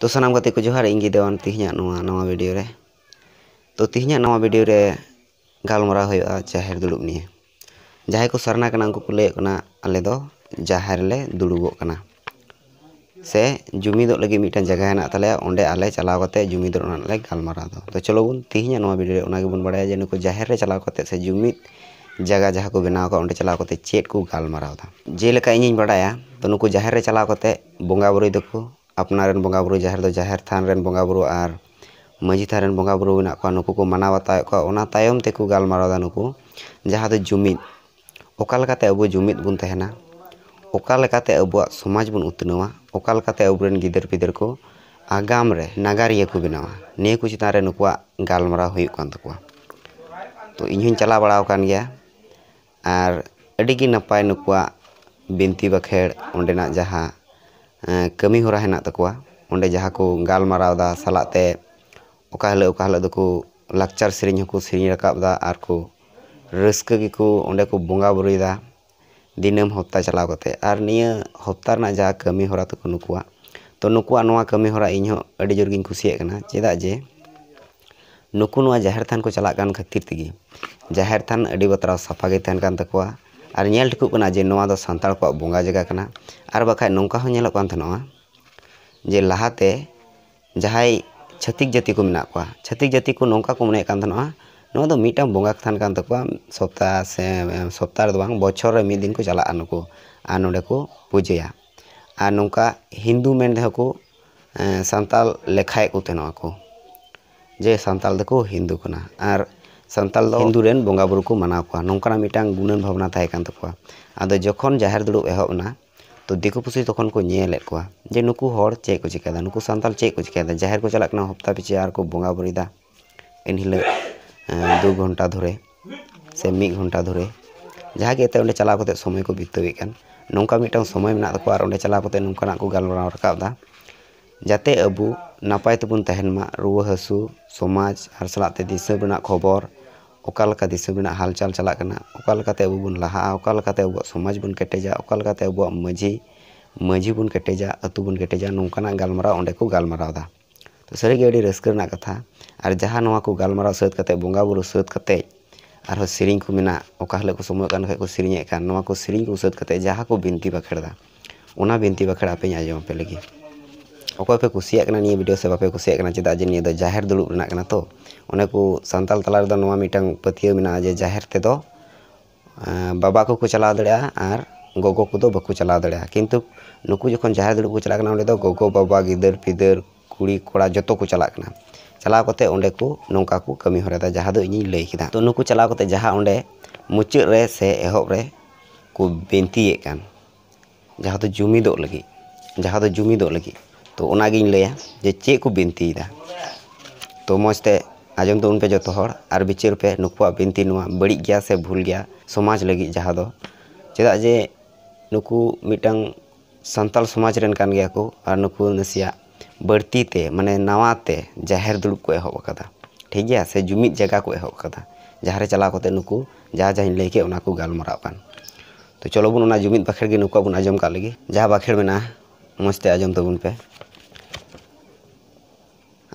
ᱛᱚ ᱥᱟᱱᱟᱢ ᱜᱟᱛᱮ ᱠᱚ ᱡᱚᱦᱟᱨ ᱤᱧ ᱜᱮ ᱫᱮᱣᱟᱱ ᱛᱮᱦᱮᱧᱟᱜ ᱱᱚᱣᱟ ᱱᱟᱣᱟ ᱵᱷᱤᱰᱤᱭᱳ ᱨᱮ ᱛᱚ ᱛᱮᱦᱮᱧᱟᱜ ᱱᱟᱣᱟ ᱵᱷᱤᱰᱤᱭᱳ ᱨᱮ ᱜᱟᱞᱢᱟᱨᱟᱣ ᱦᱩᱭᱩᱜᱼᱟ ᱡᱟᱦᱮᱨ ᱫᱩᱲᱩᱵ ᱱᱤᱭᱮ ᱡᱟᱦᱟᱸᱭ ᱠᱚ ᱥᱟᱨᱱᱟ ᱠᱟᱱᱟ ᱩᱱᱠᱩ ᱠᱚ ᱞᱟᱹᱭᱮᱫ ᱠᱟᱱᱟ ᱟᱞᱮ ᱫᱚ ᱡᱟᱦᱮᱨ ᱞᱮ ᱫᱩᱲᱩᱵᱚᱜ ᱠᱟᱱᱟ ᱥᱮ ᱡᱩᱢᱤᱫᱚᱜ ᱞᱟᱹᱜᱤᱫ ᱢᱤᱫᱴᱟᱝ ᱡᱟᱭᱜᱟ ᱦᱮᱱᱟᱜ ᱛᱟᱞᱮᱭᱟ ᱚᱸᱰᱮ ᱟᱞᱮ ᱪᱟᱞᱟw ᱠᱟᱛᱮ ᱡᱩᱢᱤᱫᱚᱜ ᱨᱮᱱᱟᱜ ᱞᱮ ᱜᱟᱞᱢᱟᱨᱟᱣ ᱫᱚ ᱛᱚ ᱪᱚᱞᱚ ᱵᱚᱱ ᱛᱮᱦᱮᱧᱟᱜ ᱱᱚᱣᱟ ᱵᱷᱤᱰᱤᱭᱳ ᱨᱮ ᱚᱱᱟ ᱜᱮᱵᱚᱱ ᱵᱟᱲᱟᱭᱟ ᱡᱮ ᱱᱩᱠᱩ ᱡᱟᱦᱮᱨ ᱨᱮ ᱪᱟᱞᱟᱣ ᱠᱟᱛᱮ ᱥᱮ ᱡᱩᱢᱤᱫ ᱡᱟᱭᱜᱟ ᱡᱟᱦᱟᱸ ᱠᱚ ᱵᱮᱱᱟᱣ ᱠᱟᱜ ᱚᱸᱰᱮ ᱪᱟᱞᱟᱣ ᱠᱟᱛᱮ ᱪᱮᱫ ᱠᱚ ᱜᱟᱞᱢᱟᱨᱟᱣ ᱫᱟ ᱡᱮᱞᱮᱠᱟ ᱤᱧᱤᱧ ᱵᱟᱲᱟᱭᱟ ᱛᱚ ᱱᱩᱠᱩ ᱡᱟᱦᱮᱨ ᱨᱮ ᱪᱟᱞᱟᱣ ᱠᱟᱛᱮ ᱵᱚᱸᱜᱟ ᱵᱩᱨᱩᱭ ᱫᱟᱠᱚ apna ren bongga buru jaher do jaher than ren bonga buru ar maji tha ren bonga buru na mana nuku ko manawa ta ona tayom teku gal maro dan jahar do jumit okal kate abu jumit bun tehna okal kate abu samaj bun utnuwa okal kate abu ren gider pider ko agam re nagari eku bina binawa ne ku chita ren ku gal mara hui kan ta to inhin cala bala kan ya ar adigi napai nu binti bakhed ondena jaha ᱠᱟᱹᱢᱤ ᱦᱚᱨᱟ ᱦᱮᱱᱟᱜ ᱛᱟᱠᱚᱣᱟ ᱚᱸᱰᱮ ᱡᱟᱦᱟᱸ ᱠᱚ ᱜᱟᱞᱢᱟᱨᱟᱣᱫᱟ ᱥᱟᱞᱟᱜ ᱛᱮ ᱚᱠᱟ ᱦᱤᱞᱳᱜ ᱚᱠᱟ ᱦᱤᱞᱳᱜ ᱫᱚᱠᱚ ᱞᱟᱠᱪᱟᱨ ᱥᱮᱨᱮᱧ ᱦᱚᱸᱠᱚ ᱥᱮᱨᱮᱧ ᱨᱟᱠᱟᱵᱫᱟ ᱟᱨ ᱠᱚ ᱨᱟᱹᱥᱠᱟᱹ ᱜᱮᱠᱚ ᱚᱸᱰᱮ ᱠᱚ ᱵᱚᱸᱜᱟ ᱵᱩᱨᱩᱭᱫᱟ ᱫᱤᱱᱟᱹᱢ ᱦᱚᱯᱛᱟ ᱪᱟᱞᱟᱣ ᱠᱟᱛᱮ ᱟᱨ ᱱᱤᱭᱟᱹ ᱦᱚᱯᱛᱟ ᱨᱮᱱᱟᱜ ᱡᱟᱦᱟᱸ ᱠᱟᱹᱢᱤ ᱦᱚᱨᱟ ᱛᱟᱠᱚ ᱱᱩᱠᱩᱣᱟᱜ ᱛᱚ ᱱᱩᱠᱩᱣᱟᱜ ᱱᱚᱣᱟ ᱠᱟᱹᱢᱤ ᱦᱚᱨᱟ ᱤᱧᱦᱚᱸ ᱟᱹᱰᱤ ᱡᱳᱨ ᱜᱤᱧ ᱠᱩᱥᱤᱭᱟᱜ ᱠᱟᱱᱟ ᱪᱮᱫᱟᱜ ᱡᱮ ᱱᱩᱠᱩ ᱱᱚᱣᱟ ᱡᱟᱦᱮᱨ ᱛᱷᱟᱱ ᱠᱚ ᱪᱟᱞᱟᱜ ᱠᱟᱱ ᱠᱷᱟᱹᱛᱤᱨ ᱛᱮᱜᱮ ᱡᱟᱦᱮᱨ ᱛᱷᱟᱱ ᱟᱹᱰᱤ ᱵᱟᱛᱨᱟᱣ ᱥᱟᱯᱷᱟ ᱜᱮ ᱛᱟᱦᱮᱱ ᱠᱟᱱ ᱛᱟᱠᱚᱣᱟ ᱟᱨ ᱧᱮᱞ ᱴᱷᱤᱠᱚᱜ ᱠᱟᱱᱟ ᱡᱮ ᱱᱚᱣᱟ ᱫᱚ ᱥᱟᱱᱛᱟᱲ ᱠᱚᱣᱟᱜ ᱵᱚᱸᱜᱟ ᱡᱟᱭᱜᱟ ᱠᱟᱱᱟ ᱟᱨ ᱵᱟᱠᱷᱟᱡ ᱱᱚᱝᱠᱟ ᱦᱚᱸ ᱧᱮᱞᱚᱜ ᱠᱟᱱ ᱛᱟᱦᱮᱱᱚᱜᱼᱟ ᱡᱮ ᱞᱟᱦᱟᱛᱮ ᱡᱟᱦᱟᱸᱭ ᱪᱷᱟᱹᱛᱤᱠ ᱡᱟᱹᱛᱤ ᱠᱚ ᱢᱮᱱᱟᱜ ᱠᱚᱣᱟ ᱪᱷᱟᱹᱛᱤᱠ ᱡᱟᱹᱛᱤ ᱠᱚ ᱱᱚᱝᱠᱟ ᱠᱚ ᱢᱚᱱᱮᱭᱮᱫ ᱠᱟᱱ ᱛᱟᱦᱮᱱᱚᱜᱼᱟ ᱱᱚᱣᱟ ᱫᱚ ᱢᱤᱫᱴᱟᱝ ᱵᱚᱸᱜᱟ ᱠᱟᱛᱷᱟᱱ ᱠᱟᱱ ᱛᱟᱠᱚᱣᱟ ᱥᱚᱯᱛᱟ ᱥᱮ ᱥᱚᱯᱛᱟ ᱨᱮᱫᱚ ᱵᱟᱝ ᱵᱚᱪᱷᱚᱨ ᱨᱮ ᱢᱤᱫ ᱫᱤᱱ ᱠᱚ ᱪᱟᱞᱟᱜᱼᱟ ᱱᱩᱠᱩ ᱟᱨ ᱱᱚᱰᱮ ᱠᱚ ᱯᱩᱡᱟᱹᱭᱟ ᱟᱨ ᱱᱚᱝᱠᱟ ᱦᱤᱱᱫᱩ ᱢᱮᱱ ᱨᱮᱦᱚᱸ ᱠᱚ ᱥᱟᱱᱛᱟᱞ ᱞᱮᱠᱷᱟᱭᱮᱫ ᱠᱚ ᱛᱟᱦᱮᱱᱚᱜᱼᱟ ᱠᱚ ᱡᱮ ᱥᱟᱱᱛᱟᱞ ᱫᱚᱠᱚ ᱦᱤᱱᱫᱩ ᱠᱟᱱᱟ ᱟᱨ सानतल हिंदू बंगाबू को मना को नौकाना मिटा गुणन भावना थे अद जख जहर दुड़ब एहबना तो दिको पुसी तक को जे नुक चे को चेक नुक सानतल चे को चेकेद जहर को चलना हप्ता पीछे और को बंगाबूदा इन हिल दो घंटा धरे से मिद घंटा धरे जहाँ चला समय को बीतवे नौका मिट्ट समय मेरे चला ना को गलवर जाते अब नपायतेबन तहन रुआ हसू समाज और सलाते दिशा खबर अका दिसमें हालचाल चलना अब बन लहा अब समाज बन केटेजा अकाते अब माझी माझी बन केटेजा अतु बन केटेजा नौकान गलमारा अंत को गलमारा तो सरगे रसकना कथा और जहाँ को गलमारा सद बंगा बो सद और सेरिंग को मेना अका हिलोक समय को सेरिंग को सेरिंग को सद जहाँ को बनती बाखेड़ा बनती बाखेड़ा आपे आजमापे लगे ᱚᱠᱚᱭ ᱯᱮ ᱠᱩᱥᱤᱭᱟᱜ ᱠᱟᱱᱟ ᱱᱤᱭᱟᱹ ᱵᱷᱤᱰᱤᱭᱳ ᱥᱮ ᱵᱟᱯᱮ ᱠᱩᱥᱤᱭᱟᱜ ᱠᱟᱱᱟ ᱪᱮᱫᱟᱜ ᱡᱮ ᱱᱤᱭᱟᱹ ᱫᱚ ᱡᱟᱦᱮᱨ ᱫᱩᱲᱩᱵ ᱨᱮᱱᱟᱜ ᱠᱟᱱᱟ ᱛᱚ ᱚᱱᱟ ᱠᱚ ᱥᱟᱱᱛᱟᱲ ᱛᱟᱞᱟ ᱨᱮᱫᱚ ᱱᱚᱣᱟ ᱢᱤᱫᱴᱟᱝ ᱯᱟᱹᱛᱭᱟᱹᱣ ᱢᱮᱱᱟᱜᱼᱟ ᱡᱮ ᱡᱟᱦᱮᱨ ᱛᱮᱫᱚ ᱵᱟᱵᱟ ᱠᱚᱠᱚ ᱪᱟᱞᱟᱣ ᱫᱟᱲᱮᱭᱟᱜᱼᱟ ᱟᱨ ᱜᱚᱜᱚ ᱠᱚᱫᱚ ᱵᱟᱠᱚ ᱪᱟᱞᱟᱣ ᱫᱟᱲᱮᱭᱟᱜᱼᱟ ᱠᱤᱱᱛᱩ ᱱᱩᱠᱩ ᱡᱚᱠᱷᱚᱱ ᱡᱟᱦᱮᱨ ᱫᱩᱲᱩᱵ ᱠᱚ ᱪᱟᱞᱟᱜ ᱠᱟᱱᱟ ᱚᱸᱰᱮ ᱫᱚ ᱜᱚᱜᱚ ᱵᱟᱵᱟ ᱜᱤᱫᱟᱹᱨ ᱯᱤᱫᱟᱹᱨ ᱠᱩᱲᱤ ᱠᱚᱲᱟ ᱡᱚᱛᱚ ᱠᱚ ᱪᱟᱞᱟᱜ ᱠᱟᱱᱟ ᱪᱟᱞᱟᱣ ᱠᱟᱛᱮ ᱚᱸᱰᱮ ᱠᱚ ᱱᱚᱝᱠᱟ ᱠᱚ ᱠᱟᱹᱢᱤ ᱦᱚᱨᱟᱭᱫᱟ ᱡᱟᱦᱟᱸ ᱫᱚ ᱤᱧᱤᱧ ᱞᱟᱹᱭ ᱠᱮᱫᱟ ᱛᱚ ᱱᱩᱠᱩ ᱪᱟᱞᱟᱣ ᱠᱟᱛᱮ ᱡᱟᱦᱟᱸ ᱚᱸᱰᱮ ᱢᱩᱪᱟᱹᱫ ᱨᱮ ᱥᱮ ᱮᱦᱚᱵ ᱨᱮ ᱠᱚ ᱵᱤᱱᱛᱤᱭᱮᱫ ᱠᱟᱱ ᱡᱟᱦᱟᱸ ᱫᱚ ᱡᱩᱢᱤᱫᱚᱜ ᱞᱟᱹᱜᱤᱫ ᱡᱟᱦᱟᱸ ᱫᱚ ᱡᱩᱢᱤᱫᱚᱜ ᱞᱟᱹᱜᱤᱫ तो लिया जे चे को बिनती तो मजते आज तो उनपे जो तो और पे नुक बनती बड़ी गया से भूल गया समाज लगी जहाँ दो चेदा जे नुकु मिटंग समाज को और नुकु नसिया बढ़ती ते माने नवाते ते जहर दुलुक को एहब कदा ठीक है से जुमित जगह को एहब कदा जहाँ चला कोते नुकु जहाँ जहाँ लेके उना तो चलो बुन उना जुमित नुक के आज बुन आजम जहाँ बाखेड़ में ना मस्ते आजम तो उनपे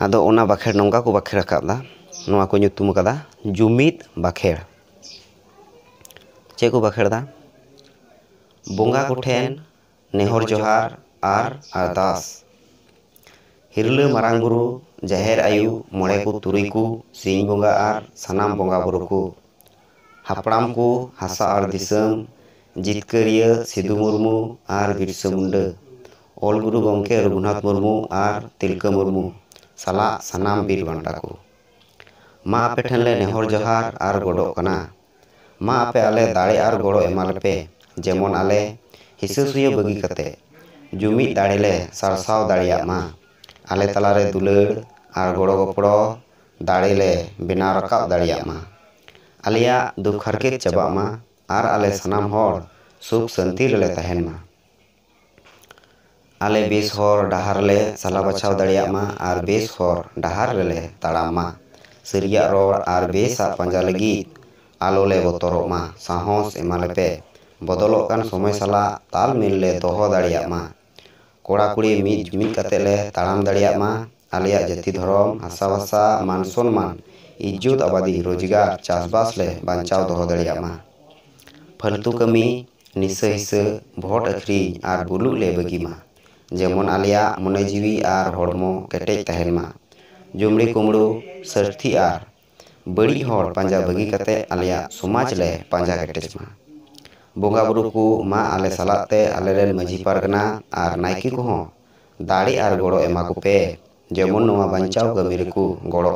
ᱟᱫᱚ ᱚᱱᱟ ᱵᱟᱠᱷᱮᱲ ᱱᱚᱝᱠᱟ ᱠᱚ ᱵᱟᱠᱷᱮᱲ ᱟᱠᱟᱫᱟ ᱱᱚᱣᱟ ᱠᱚ ᱧᱩᱛᱩᱢ ᱟᱠᱟᱫᱟ ᱡᱩᱢᱤᱫ ᱵᱟᱠᱷᱮᱲ ᱪᱮᱫ ᱠᱚ ᱵᱟᱠᱷᱮᱲᱫᱟ ᱵᱚᱸᱜᱟ ᱠᱚᱴᱷᱮᱱ ᱱᱮᱦᱚᱨ ᱡᱚᱦᱟᱨ ᱟᱨ ᱟᱨᱫᱟᱥ ᱦᱤᱨᱞᱟᱹ ᱢᱟᱨᱟᱝ ᱵᱩᱨᱩ ᱡᱟᱦᱮᱨ ᱟᱭᱩ ᱢᱚᱬᱮ ᱠᱚ ᱛᱩᱨᱩᱭ ᱠᱚ ᱥᱤᱧ ᱵᱚᱸᱜᱟ ᱟᱨ ᱥᱟᱱᱟᱢ ᱵᱚᱸᱜᱟ ᱵᱩᱨᱩ ᱠᱚ ᱦᱟᱯᱲᱟᱢ ᱠᱚ ᱦᱟᱥᱟ ᱟᱨ ᱫᱤᱥᱚᱢ ᱡᱤᱛᱠᱟᱹᱨᱤᱭᱟᱹ ᱥᱤᱫᱩ ᱢᱩᱨᱢᱩ ᱟᱨ ᱵᱤᱨᱥᱟ ᱢᱩᱱᱰᱟᱹ ᱚᱞ ᱜᱩᱨᱩ ᱜᱚᱢᱠᱮ ᱨᱚᱜᱷᱩᱱᱟᱛᱷ ᱢᱩᱨᱢᱩ ᱟᱨ ᱛᱤᱞᱠᱟᱹ ᱢᱩᱨᱢᱩ साला सनाम बीर बंटा को मा आपे ठन ले नेहर जहार आर गोडो कना माँ आपे आले दाड़े आर गोडो एमाल पे जेमन आले हिसुसुयो बगी कते जुमी दाड़े ले सरसाव दाड़िया माँ आले तलारे दुलड़ आर गोडो गपड़ो दाड़े ले बिना रकाब दाड़िया माँ आलिया दुखर के चबा माँ आर आले सनाम हर सुख संतिर ले तहन माँ ᱟᱞᱮ ᱵᱮᱥ ᱦᱚᱨ ᱰᱟᱦᱟᱨ ᱞᱮ ᱥᱟᱞᱟ ᱵᱟᱪᱷᱟᱣ ᱫᱟᱲᱮᱭᱟᱜ ᱢᱟ ᱟᱨ ᱵᱮᱥ ᱦᱚᱨ ᱰᱟᱦᱟᱨ ᱨᱮᱞᱮ ᱛᱟᱲᱟᱢ ᱢᱟ ᱥᱟᱹᱨᱤᱭᱟᱜ ᱨᱚᱲ ᱟᱨ ᱵᱮᱥᱟᱜ ᱯᱟᱸᱡᱟ ᱞᱟᱹᱜᱤᱫ ᱟᱞᱚᱞᱮ ᱵᱚᱛᱚᱨᱚᱜ ᱢᱟ ᱥᱟᱦᱚᱥ ᱮᱢᱟᱞᱮᱯᱮ ᱵᱚᱫᱚᱞᱚᱜ ᱠᱟᱱ ᱥᱚᱢᱚᱭ ᱥᱟᱞᱟᱜ ᱛᱟᱞᱢᱤᱞ ᱞᱮ ᱫᱚᱦᱚ ᱫᱟᱲᱮᱭᱟᱜ ᱢᱟ ᱠᱚᱲᱟ ᱠᱩᱲᱤ ᱢᱤᱫ ᱡᱩᱢᱤᱫ ᱠᱟᱛᱮᱫ ᱞᱮ ᱛᱟᱲᱟᱢ ᱫᱟᱲᱮᱭᱟᱜ ᱢᱟ ᱟᱞᱮᱭᱟᱜ ᱡᱟᱹᱛᱤ ᱫᱷᱚᱨᱚᱢ ᱦᱟᱥᱟ ᱵᱷᱟᱥᱟ ᱢᱟᱱ ᱥᱚᱱᱢᱟᱱ ᱤᱡᱽᱡᱚᱛ ᱟᱵᱟᱫᱤ ᱨᱳᱡᱽᱜᱟᱨ ᱪᱟᱥᱵᱟᱥ ᱞᱮ ᱵᱟᱧᱪᱟᱣ ᱫᱚᱦᱚ ᱫᱟᱲᱮᱭᱟᱜ ᱢᱟ ᱯᱷᱟᱹᱞᱛᱩ ᱠᱟᱹᱢᱤ ᱱᱤᱥᱟᱹ ᱦᱤᱥᱟᱹ ᱵᱷᱳᱴ ᱟᱹᱠᱷᱨᱤᱧ ᱟᱨ ᱵᱩᱞᱩᱜ ᱞᱮ ᱵᱟᱹᱜᱤ ᱢᱟ जेमन ᱟᱞᱮᱭᱟᱜ ᱢᱚᱱᱮ और हम ᱦᱚᱲᱢᱚ जुमड़ी ᱛᱟᱦᱮᱱ सरती और बड़ी हर पाजा बगी आले समाज ले पाजा कटेजमा बंगा बुरु को मा आले सलाते आले माझी पारगना और नायके को दाड़ी और गड़ो एमा कोपे जेमन बचाव कमी को गड़ो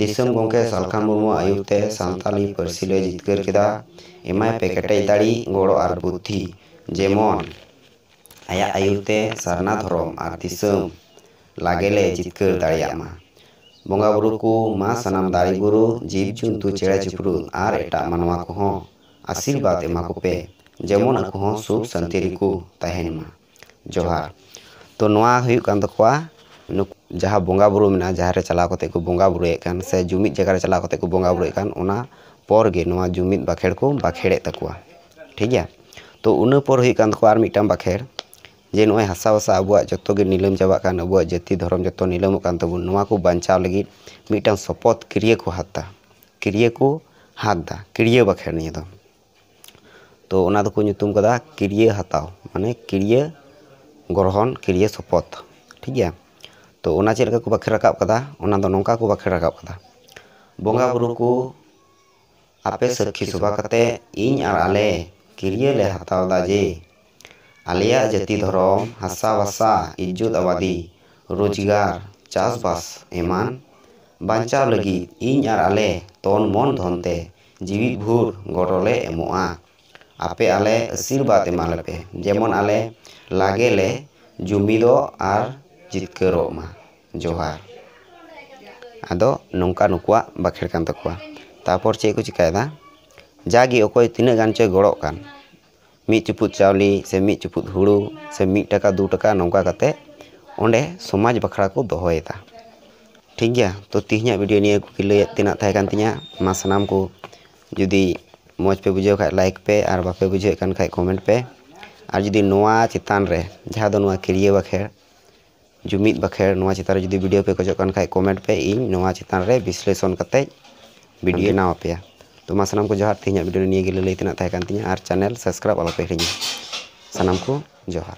दिसम गोंके सालखा मुर्मू आयुते सानताली पारसी ले जितकर केदा एमाय पे कटेज दाड़ी गड़ो और बुद्धि जेमन ayah ayu teh sarana thorom arti sem lagele jitkel dari ama. Bunga buruku ma sanam dari guru jib tu cera cipru ar eta manwa asil bat ema pe jemon aku hon sub santiriku tahen ma. Johar to noa hiu kan tekwa nuk jaha bunga buru mina jaha re cala kote ku bunga buru ekan se jumit jaka re cala kote ku bunga buru ekan una por ge noa jumit bakher ku bakher e kua Tiga ya. to una por hiu kan kua ar mitam bakher जे नए हासा वसा अब जो Nilam Chabad अब जी धर्म जो निलम को बचाव लगे मिट्टन शपथ क्रिया को हाथा क्रिया को हाथा क्रिया बाखे तो कोा क्रिया हताव माने क्रिया ग्रहण क्रिया शपथ ठीक है तो चलका का बाखे रखा नौका को बाखे रखा बंगा बो को आपे सखी सभा इन और आले क्रिया ले हतावदा जे आलिया जाति धरम हासा भाषा इज्जत आबादी रोजगार चाषबास एमान बांचा लगी इन और आले तन मन धनते जीवित भूर गड़ले एमोआ आपे आले आशीर्वाद एमालेपे जेमन आले लागे ले जुमिदो आर जितकरोमा जोहार आदो नंका नुकुआ बाखेड़कान तकुआ तापर चेक चिकाएदा जागी अकोई तिना गान चे गड़ोकान ᱢᱤᱫ ᱪᱩᱯᱩᱫ ᱪᱟᱣᱞᱮ ᱥᱮ ᱢᱤᱫ ᱪᱩᱯᱩᱫ ᱦᱩᱲᱩ ᱥᱮ ᱢᱤᱫ ᱴᱟᱠᱟ ᱫᱩ ᱴᱟᱠᱟ ᱱᱚᱝᱠᱟ ᱠᱟᱛᱮᱫ ᱚᱸᱰᱮ ᱥᱚᱢᱟᱡᱽ ᱵᱟᱠᱷᱨᱟ ᱠᱚ ᱫᱚᱦᱚᱭᱮᱫᱟ ᱴᱷᱤᱠ ᱜᱮᱭᱟ ᱛᱚ ᱛᱤᱦᱤᱧᱟᱜ ᱵᱷᱤᱰᱤᱭᱳ ᱱᱤᱭᱟᱹ ᱠᱚ ᱞᱟᱹᱭᱮᱫ ᱛᱮᱱᱟᱜ ᱛᱟᱦᱮᱸ ᱠᱟᱱ ᱛᱤᱧᱟᱹ ᱢᱟ ᱥᱟᱱᱟᱢ ᱠᱚ ᱡᱩᱫᱤ ᱢᱚᱡᱽ ᱯᱮ ᱵᱩᱡᱷᱟᱹᱣ ᱠᱷᱟᱡ ᱞᱟᱭᱤᱠ ᱯᱮ ᱟᱨ ᱵᱟᱯᱮ ᱵᱩᱡᱷᱟᱹᱣᱮᱫ ᱠᱟᱱ ᱠᱷᱟᱡ ᱠᱚᱢᱮᱱᱴ ᱯᱮ ᱟᱨ ᱡᱩᱫᱤ ᱱᱚᱣᱟ ᱪᱮᱛᱟᱱ ᱨᱮ ᱡᱟᱦᱟᱸ ᱫᱚ ᱱᱚᱣᱟ ᱠᱤᱨᱤᱭᱟᱹ ᱵᱟᱠᱷᱮᱲ ᱡᱩᱢᱤᱫ ᱵᱟᱠᱷᱮᱲ ᱱᱚᱣᱟ ᱪᱮᱛᱟᱱ ᱨᱮ ᱡᱩᱫᱤ ᱵᱷᱤᱰᱤᱭᱳ ᱯᱮ ᱠᱷᱚᱡᱚᱜ ᱠᱟᱱ ᱠᱷᱟᱡ ᱠᱚᱢᱮᱱᱴ ᱯᱮ ᱤᱧ ᱱᱚᱣᱟ ᱪᱮᱛᱟᱱ ᱨᱮ ᱵᱤᱥᱞᱮᱥᱚᱱ ᱠᱟᱛᱮᱫ ᱵᱷᱤᱰᱤᱭᱳ ᱵᱮᱱᱟᱣ ᱟᱯᱮᱭᱟ mas sanamku johar tihnya video ini gila lagi tidak tayangkan tihnya ar channel subscribe ala pehrinya. Sanamku johar.